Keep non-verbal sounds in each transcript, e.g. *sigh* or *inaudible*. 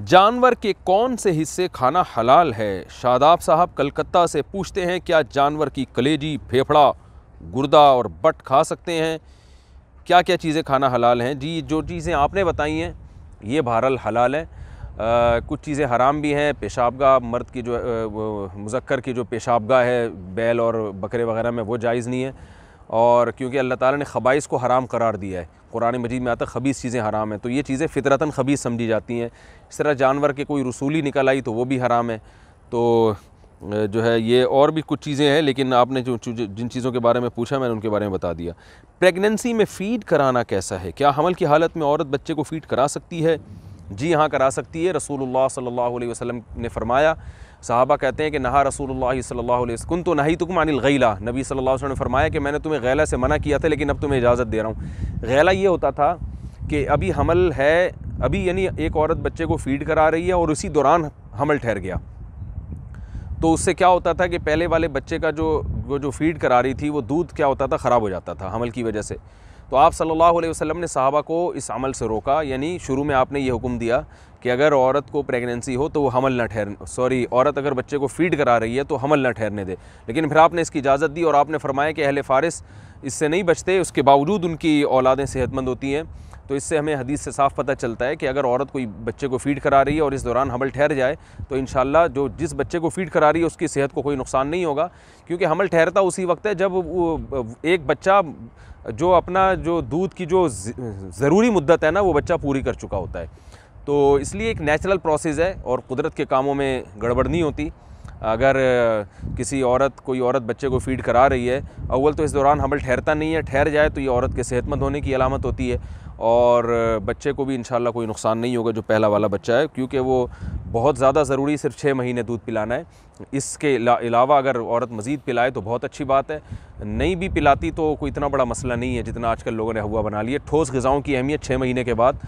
जानवर के कौन से हिस्से खाना हलाल है शादाब साहब कलकत्ता से पूछते हैं क्या जानवर की कलेजी फेफड़ा गुर्दा और बट खा सकते हैं क्या क्या चीज़ें खाना हलाल हैं जी जो चीज़ें आपने बताई हैं ये बहरल हलाल हैं कुछ चीज़ें हराम भी हैं पेशाबगा मर्द की जो मुजक्कर की जो पेशाबगा है बैल और बकरे वगैरह में वो जायज़ नहीं है और क्योंकि अल्लाह ताला ने ख़बाइस को हराम करार दिया है कुरान मजीद में आता खबीस चीज़ें हराम हैं तो ये चीज़ें फितरतन खबीस समझी जाती हैं इस तरह जानवर के कोई रसूली निकल आई तो वो भी हराम है तो जो है ये और भी कुछ चीज़ें हैं लेकिन आपने जो जिन चीज़ों के बारे में पूछा मैंने उनके बारे में बता दिया प्रेगनेंसी में फ़ीड कराना कैसा है क्या हमल की हालत में औरत बच्चे को फ़ीड करा सकती है जी हाँ करा सकती है रसूलुल्लाह सल्लल्लाहु अलैहि वसल्लम ने फरमाया साहबा कहते हैं कि नहा रसूल सल्ला कुन तो नहीं तुम अनिल गैला नबी सल्लल्लाहु अलैहि वसल्लम ने फरमाया कि मैंने तुम्हें गैला से मना किया था लेकिन अब तुम्हें इजाज़त दे रहा हूँ गैला ये होता था कि अभी हमल है अभी यानी एक औरत बच्चे को फीड करा रही है और उसी दौरान हमल ठहर गया तो उससे क्या होता था कि पहले वाले बच्चे का जो जो फीड करा रही थी वो दूध क्या होता था ख़राब हो जाता था हमल की वजह से तो आप सल्लल्लाहु अलैहि वसल्लम ने साहबा को इस अमल से रोका यानी शुरू में आपने ये हुक्म दिया कि अगर औरत को प्रेगनेंसी हो तो वो हमल न ठहर सॉरी औरत अगर बच्चे को फीड करा रही है तो हमल न ठहरने दे लेकिन फिर आपने इसकी इजाज़त दी और आपने फरमाया कि अहल फ़ारिस इससे नहीं बचते उसके बावजूद उनकी औलादें सेहतमंद होती हैं तो इससे हमें हदीस से साफ पता चलता है कि अगर औरत कोई बच्चे को फीड करा रही है और इस दौरान हमल ठहर जाए तो इन जो जिस बच्चे को फीड करा रही है उसकी सेहत को कोई नुकसान नहीं होगा क्योंकि हमल ठहरता उसी वक्त है जब एक बच्चा जो अपना जो दूध की जो ज़रूरी मुद्दत है ना वो बच्चा पूरी कर चुका होता है तो इसलिए एक नेचुरल प्रोसेस है और कुदरत के कामों में गड़बड़ नहीं होती अगर किसी औरत कोई औरत बच्चे को फीड करा रही है अव्वल तो इस दौरान हमल ठहरता नहीं है ठहर जाए तो ये औरत के सेहतमंद होने की अलामत होती है और बच्चे को भी इंशाल्लाह कोई नुकसान नहीं होगा जो पहला वाला बच्चा है क्योंकि वो बहुत ज़्यादा ज़रूरी सिर्फ छः महीने दूध पिलाना है इसके अलावा अगर औरत मज़ीद पिलाए तो बहुत अच्छी बात है नहीं भी पिलाती तो कोई इतना बड़ा मसला नहीं है जितना आजकल लोगों ने हुआ बना लिया ठोस गज़ाओं की अहमियत छः महीने के बाद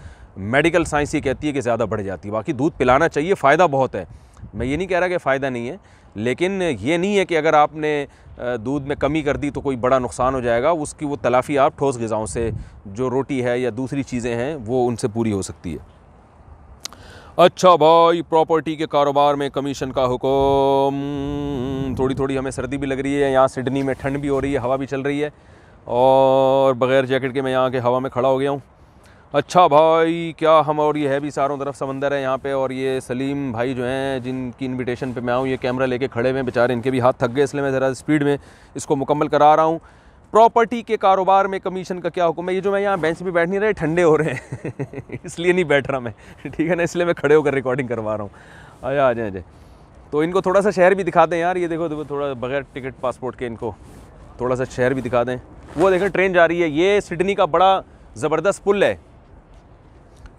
मेडिकल साइंस ये कहती है कि ज़्यादा बढ़ जाती है बाकी दूध पिलाना चाहिए फ़ायदा बहुत है मैं ये नहीं कह रहा कि फ़ायदा नहीं है लेकिन ये नहीं है कि अगर आपने दूध में कमी कर दी तो कोई बड़ा नुकसान हो जाएगा उसकी वो तलाफ़ी आप ठोस गज़ाओं से जो रोटी है या दूसरी चीज़ें हैं वो उनसे पूरी हो सकती है अच्छा भाई प्रॉपर्टी के कारोबार में कमीशन का हुक्म थोड़ी थोड़ी हमें सर्दी भी लग रही है यहाँ सिडनी में ठंड भी हो रही है हवा भी चल रही है और बग़ैर जैकेट के मैं यहाँ के हवा में खड़ा हो गया हूँ अच्छा भाई क्या हम और ये है भी चारों तरफ समंदर है यहाँ पे और ये सलीम भाई जो हैं जिनकी इनविटेशन पे मैं आऊँ ये कैमरा लेके खड़े हुए बेचारे इनके भी हाथ थक गए इसलिए मैं ज़रा स्पीड में इसको मुकम्मल करा रहा हूँ प्रॉपर्टी के कारोबार में कमीशन का क्या हुक्म है ये जो मैं यहाँ बेंच पर बैठ नहीं रहे ठंडे हो रहे हैं *laughs* इसलिए नहीं बैठ रहा मैं ठीक है ना इसलिए मैं खड़े होकर रिकॉर्डिंग करवा रहा हूँ अजय आ जाए अजय तो इनको थोड़ा सा शहर भी दिखा दें यार ये देखो देखो थोड़ा बगैर टिकट पासपोर्ट के इनको थोड़ा सा शहर भी दिखा दें वो देखें ट्रेन जा रही है ये सिडनी का बड़ा ज़बरदस्त पुल है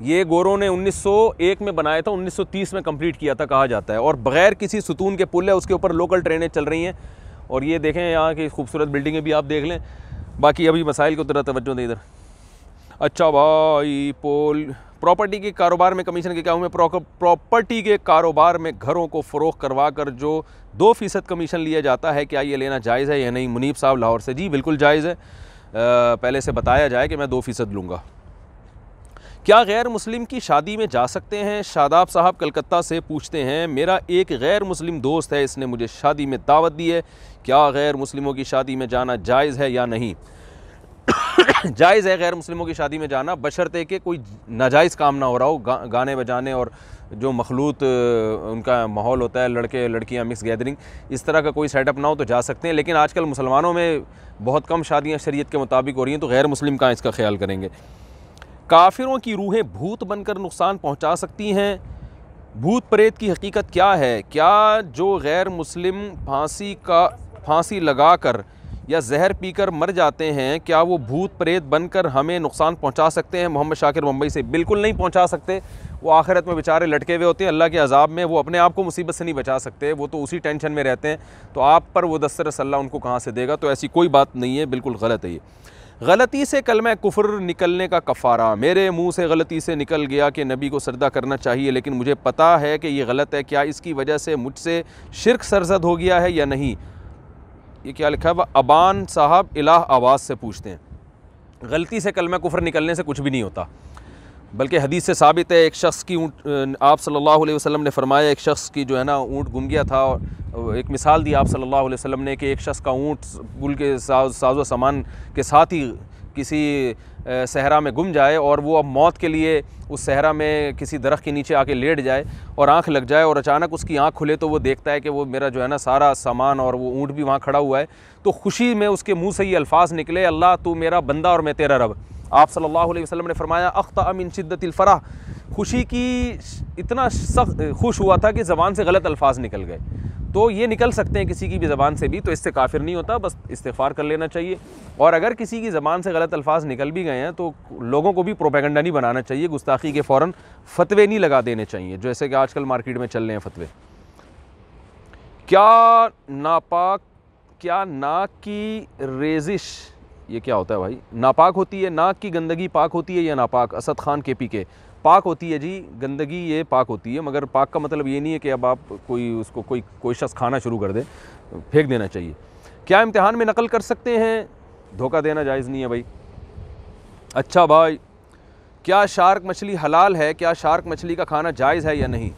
ये गोरों ने 1901 में बनाया था 1930 में कंप्लीट किया था कहा जाता है और बगैर किसी सुतून के पुल है उसके ऊपर लोकल ट्रेनें चल रही हैं और ये देखें यहाँ की खूबसूरत बिल्डिंगें भी आप देख लें बाकी अभी मसाइल को तरह तवज्जो दें इधर अच्छा भाई पोल प्रॉपर्टी के कारोबार में कमीशन के क्या हुए प्रॉपर्टी के कारोबार में घरों को फ़रोख करवा कर जो दो फ़ीसद कमीशन लिया जाता है क्या ये लेना जायज़ है या नहीं मुनीब साहब लाहौर से जी बिल्कुल जायज़ है आ, पहले से बताया जाए कि मैं दो फ़ीसद लूँगा क्या गैर मुस्लिम की शादी में जा सकते हैं शादाब साहब कलकत्ता से पूछते हैं मेरा एक गैर मुस्लिम दोस्त है इसने मुझे शादी में दावत दी है क्या गैर मुस्लिमों की शादी में जाना जायज़ है या नहीं *coughs* जायज़ है गैर मुस्लिमों की शादी में जाना बशरते कि कोई नाजायज़ काम ना हो रहा हो गा, गाने बजाने और जो मखलूत उनका माहौल होता है लड़के लड़कियां मिक्स गैदरिंग इस तरह का कोई सेटअप ना हो तो जा सकते हैं लेकिन आजकल मुसलमानों में बहुत कम शादियां शरीयत के मुताबिक हो रही हैं तो गैर मुस्लिम कहाँ इसका ख्याल करेंगे काफिरों की रूहें भूत बनकर नुकसान पहुंचा सकती हैं भूत प्रेत की हकीकत क्या है क्या जो गैर मुस्लिम फांसी का फांसी लगाकर या जहर पीकर मर जाते हैं क्या वो भूत प्रेत बनकर हमें नुकसान पहुंचा सकते हैं मोहम्मद शाकिर मुंबई से बिल्कुल नहीं पहुंचा सकते वो आखिरत में बेचारे लटके हुए होते हैं अल्लाह के अजाब में वो अपने आप को मुसीबत से नहीं बचा सकते वो तो उसी टेंशन में रहते हैं तो आप पर वो दस्तर सल्ला उनको कहाँ से देगा तो ऐसी कोई बात नहीं है बिल्कुल गलत है ये गलती से कल मैं कुफर निकलने का कफ़ारा मेरे मुंह से गलती से निकल गया कि नबी को सरदा करना चाहिए लेकिन मुझे पता है कि ये गलत है क्या इसकी वजह से मुझसे शिरक सरजद हो गया है या नहीं ये क्या लिखा है वह अबान साहब इलाह आवाज़ से पूछते हैं गलती से कल मैं कुफर निकलने से कुछ भी नहीं होता बल्कि हदीस से साबित है एक शख्स की ऊँट आप सल्लल्लाहु अलैहि वसल्लम ने फरमाया एक शख्स की जो है ना ऊँट गुम गया था और एक मिसाल दी आप सल्लल्लाहु अलैहि वसल्लम ने कि एक शख्स का ऊँट गुल के साजो सामान के साथ ही किसी सहरा में गुम जाए और वो अब मौत के लिए उस सहरा में किसी दरख्त के नीचे आके लेट जाए और आँख लग जाए और अचानक उसकी आँख खुले तो वो देखता है कि वो मेरा जो है ना सारा सामान और वो ऊँट भी वहाँ खड़ा हुआ है तो खुशी में उसके मुँह से ये अल्फाज निकले अल्लाह तू मेरा बंदा और मैं तेरा रब आप सल्लल्लाहु अलैहि वसल्लम ने फरमाया अख्त अमिन शिद्दतफ़रा खुशी की इतना सख्त खुश हुआ था कि ज़बान से गलत अल्फाज निकल गए तो ये निकल सकते हैं किसी की भी ज़बान से भी तो इससे काफिर नहीं होता बस इस्तफ़ार कर लेना चाहिए और अगर किसी की ज़बान से गलत अल्फाज निकल भी गए हैं तो लोगों को भी प्रोपेगेंडा नहीं बनाना चाहिए गुस्ताखी के फ़ौर फतवे नहीं लगा देने चाहिए जैसे कि आजकल मार्केट में चल रहे हैं फतवे क्या नापाक क्या नाक की रेजिश ये क्या होता है भाई नापाक होती है नाक की गंदगी पाक होती है या नापाक असद खान के पी के पाक होती है जी गंदगी ये पाक होती है मगर पाक का मतलब ये नहीं है कि अब आप कोई उसको कोई कोई शख्स खाना शुरू कर दे फेंक देना चाहिए क्या इम्तहान में नकल कर सकते हैं धोखा देना जायज़ नहीं है भाई अच्छा भाई क्या शार्क मछली हलाल है क्या शार्क मछली का खाना जायज़ है या नहीं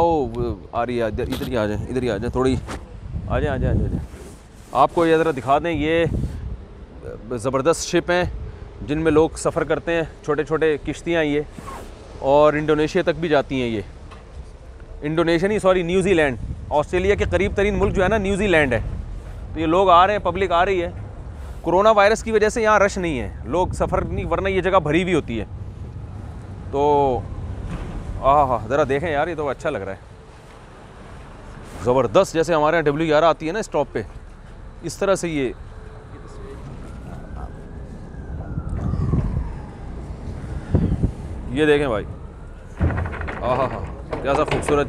ओ आ रही है इधर ही आ जाए इधर ही आ जाए थोड़ी आ जाए आ जाए आ जाए आपको ये ज़रा दिखा दें ये ज़बरदस्त शिप हैं जिनमें लोग सफ़र करते हैं छोटे छोटे किश्तियाँ ये और इंडोनेशिया तक भी जाती हैं ये इंडोनेशिया नहीं सॉरी न्यूजीलैंड ऑस्ट्रेलिया के करीब तरीन मुल्क जो है ना न्यूजीलैंड है तो ये लोग आ रहे हैं पब्लिक आ रही है कोरोना वायरस की वजह से यहाँ रश नहीं है लोग सफ़र नहीं वरना ये जगह भरी हुई होती है तो हाँ हाँ ज़रा देखें यार ये तो अच्छा लग रहा है ज़बरदस्त जैसे हमारे यहाँ डब्ल्यू आती है ना स्टॉप पर इस तरह से ये ये देखें भाई आह क्या सा खूबसूरत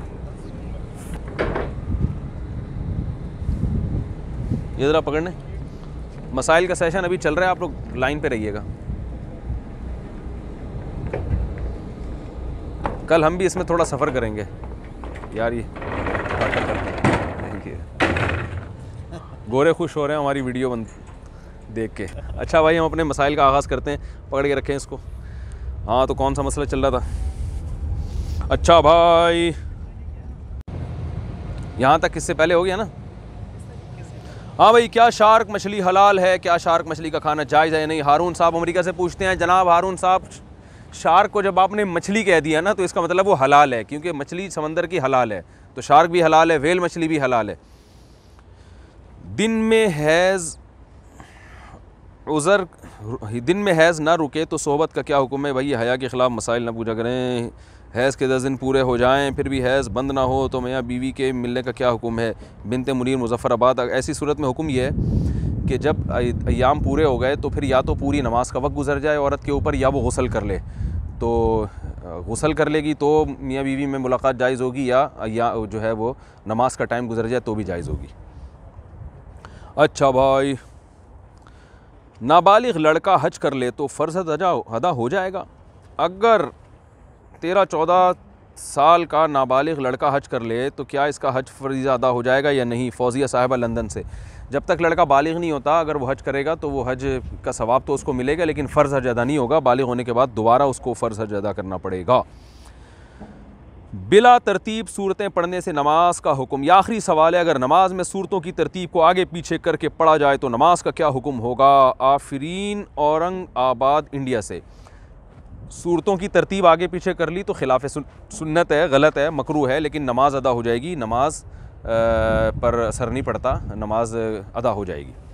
ये ज़रा पकड़ने मसाइल का सेशन अभी चल रहा है आप लोग लाइन पे रहिएगा कल हम भी इसमें थोड़ा सफ़र करेंगे यार ये गोरे खुश हो रहे हैं हमारी वीडियो बन देख के अच्छा भाई हम अपने मसाइल का आगाज़ करते हैं पकड़ के रखें इसको हाँ तो कौन सा मसला चल रहा था अच्छा भाई यहाँ तक किससे पहले हो गया ना हाँ भाई क्या शार्क मछली हलाल है क्या शार्क मछली का खाना जायज़ है नहीं हारून साहब अमेरिका से पूछते हैं जनाब हारून साहब शार्क को जब आपने मछली कह दिया ना तो इसका मतलब वो हलाल है क्योंकि मछली समंदर की हलाल है तो शार्क भी हलाल है वेल मछली भी हलाल है दिन में हैज़ उज़र दिन में हैज़ ना रुके तो सोहबत का क्या हुक्म है भाई हया के ख़िलाफ़ मसाइल ना पूजा करें हैज़ के दस दिन पूरे हो जाएं फिर भी हैज़ बंद ना हो तो मियाँ बीवी के मिलने का क्या हुक्म है बिनते मुनीर मुजफ़राबाद ऐसी सूरत में हुक्म यह है कि जब अयाम पूरे हो गए तो फिर या तो पूरी नमाज का वक्त गुजर जाए औरत के ऊपर या वो गसल कर ले तो गसल कर लेगी तो मियाँ बीवी में मुलाकात जायज़ होगी या, या जो है वो नमाज का टाइम गुजर जाए तो भी जायज़ होगी अच्छा भाई नाबालिग लड़का हज कर ले तो फ़र्ज अदा हो जाएगा अगर तेरह चौदह साल का नाबालिग लड़का हज कर ले तो क्या इसका हज फर्ज अदा हो जाएगा या नहीं फौजिया साहिबा लंदन से जब तक लड़का बालिग नहीं होता अगर वो हज करेगा तो वो हज का सवाब तो उसको मिलेगा लेकिन फ़र्ज़ हज अदा नहीं होगा बालिग होने के बाद दोबारा उसको फ़र्ज़ हज अदा करना पड़ेगा बिला तरतीब सूरतें पढ़ने से नमाज का हुक्म यह आखिरी सवाल है अगर नमाज में सूरतों की तरतीब को आगे पीछे करके पढ़ा जाए तो नमाज का क्या हुक्म होगा आफरीन औरंग आबाद इंडिया से सूरतों की तरतीब आगे पीछे कर ली तो खिलाफ सुन सुन्नत है गलत है मकरू है लेकिन नमाज अदा हो जाएगी नमाज पर असर नहीं पड़ता नमाज अदा हो जाएगी